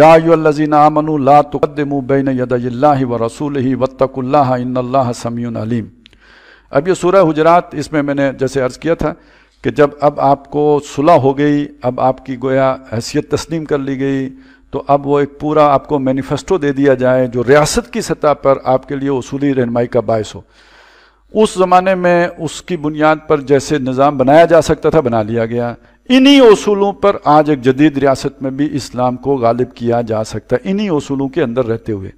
याजीनामनु ला तुकदमु Ben व रसूल ही वत्तकुल्ला इन्नल्लाह अलीम अब ये सूरह हजरात इसमें मैंने जैसे अर्ज़ किया था कि जब अब आपको सुलह हो गई अब आपकी गोया हैसियत तस्लीम कर ली गई तो अब वो एक पूरा आपको मैनिफेस्टो दे दिया जाए जो रियासत की सतह पर आपके लिए उसूली रहनमाई का बायस हो उस ज़माने में उसकी बुनियाद पर जैसे निज़ाम बनाया जा सकता था बना लिया गया इन्हीं असूलों पर आज एक जदीद रियासत में भी इस्लाम को गालिब किया जा सकता है इन्हीं असूलों के अंदर रहते हुए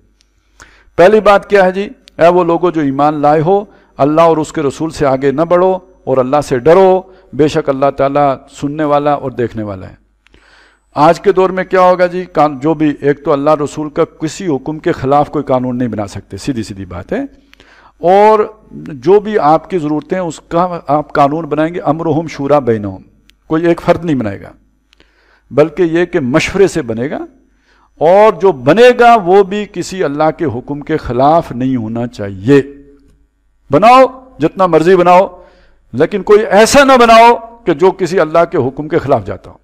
पहली बात क्या है जी ऐ वो लोगों जो ईमान लाए हो अल्लाह और उसके रसूल से आगे न बढ़ो और अल्लाह से डरो बेशक अल्लाह ताला सुनने वाला और देखने वाला है आज के दौर में क्या होगा जी कान जो भी एक तो अल्लाह रसूल का किसी हुक्म के ख़िलाफ़ कोई कानून नहीं बना सकते सीधी सीधी बात है और जो भी आपकी ज़रूरतें उसका आप कानून बनाएंगे अमरहम शूरा बैनहम कोई एक फर्द नहीं बनाएगा बल्कि यह कि मशवरे से बनेगा और जो बनेगा वो भी किसी अल्लाह के हुक्म के खिलाफ नहीं होना चाहिए बनाओ जितना मर्जी बनाओ लेकिन कोई ऐसा ना बनाओ कि जो किसी अल्लाह के हुक्म के खिलाफ जाता हो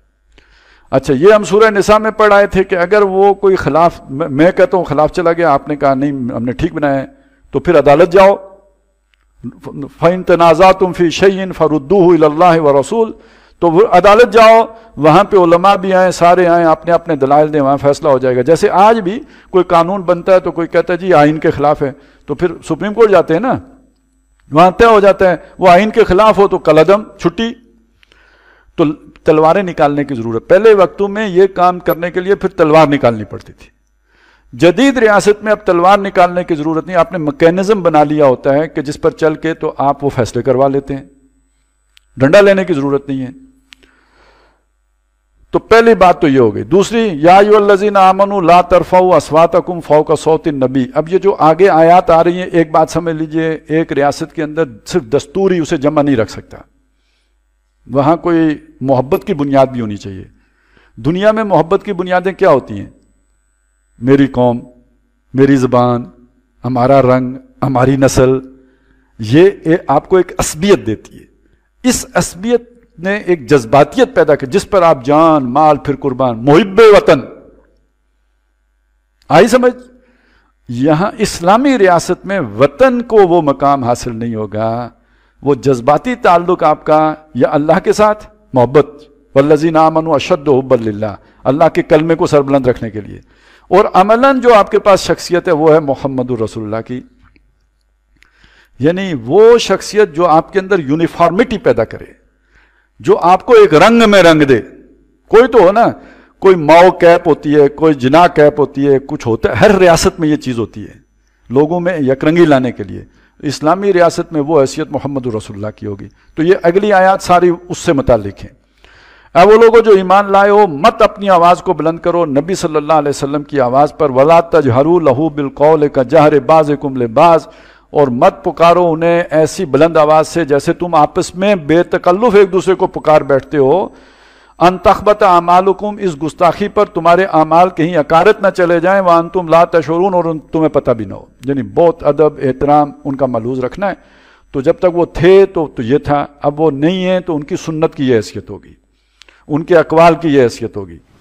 अच्छा ये हम सूर्य निशा में पढ़ आए थे कि अगर वो कोई खिलाफ मैं कहता हूं खिलाफ चला गया आपने कहा नहीं हमने ठीक बनाया है तो फिर अदालत जाओ फ़ैन तनाज़ा तुम फी शहीन फ़रुद्दू व रसूल तो अदालत जाओ वहाँ पे उलमा भी आए सारे आए अपने अपने दलाल दें वहाँ फैसला हो जाएगा जैसे आज भी कोई कानून बनता है तो कोई कहता है जी आइन के खिलाफ है तो फिर सुप्रीम कोर्ट जाते हैं ना वहाँ तय हो जाता है वो आइन के खिलाफ हो तो कलदम छुट्टी तो तलवारें निकालने की ज़रूरत पहले वक्तों में ये काम करने के लिए फिर तलवार निकालनी पड़ती थी जदीद रियासत में अब तलवार निकालने की ज़रूरत नहीं आपने मकैनिज़म बना लिया होता है कि जिस पर चल के तो आप वो फैसले करवा लेते हैं डंडा लेने की ज़रूरत नहीं है तो पहली बात तो ये हो गई दूसरी याजीन आमनु ला तरफ़ा असवातकुम का सौतिन नबी अब ये जो आगे आयात आ रही है एक बात समझ लीजिए एक रियासत के अंदर सिर्फ दस्तूरी उसे जमा नहीं रख सकता वहां कोई मोहब्बत की बुनियाद भी होनी चाहिए दुनिया में मोहब्बत की बुनियादें क्या होती हैं मेरी कौम मेरी ज़बान हमारा रंग हमारी नस्ल ये आपको एक असबियत देती है इस असबियत ने एक जज्बातियत पैदा की जिस पर आप जान माल फिर कुर्बान मुहिब वतन आई समझ यहां इस्लामी रियासत में वतन को वो मकाम हासिल नहीं होगा वो जज्बाती ताल्लुक आपका या अल्लाह के साथ मोहब्बत वल्लजी नाम अशद हब्बल्ला अल्लाह के कलमे को सरबुलंद रखने के लिए और अमलन जो आपके पास शख्सियत है वो है मोहम्मद रसुल्ला की यानी वो शख्सियत जो आपके अंदर यूनिफॉर्मिटी पैदा करे जो आपको एक रंग में रंग दे कोई तो हो ना कोई माओ कैप होती है कोई जिना कैप होती है कुछ होता है हर रियासत में ये चीज़ होती है लोगों में यकरंगी लाने के लिए इस्लामी रियासत में वो हैसियत मोहम्मद रसुल्ला की होगी तो ये अगली आयात सारी उससे मुतलिक है अब वो लोगों जो ईमान लाए हो मत अपनी आवाज़ को बुलंद करो नबी सल्लल्लाहु अलैहि वसल्लम की आवाज़ पर वला हरू लहू बिलकौल का जहर बाज कुमले बाज़ और मत पुकारो उन्हें ऐसी बुलंद आवाज से जैसे तुम आपस में बेतकल्लुफ एक दूसरे को पुकार बैठते हो अनतखबत आमालकुम इस गुस्ताखी पर तुम्हारे अमाल कहीं अकारत ना चले जाएं वन तुम ला तशरून और तुम्हें पता भी ना हो यानी बहुत अदब एहतराम उनका मलूज रखना है तो जब तक वो थे तो, तो ये था अब वो नहीं है तो उनकी सुन्नत की यह हैसियत होगी उनके अकवाल की यह हैसियत होगी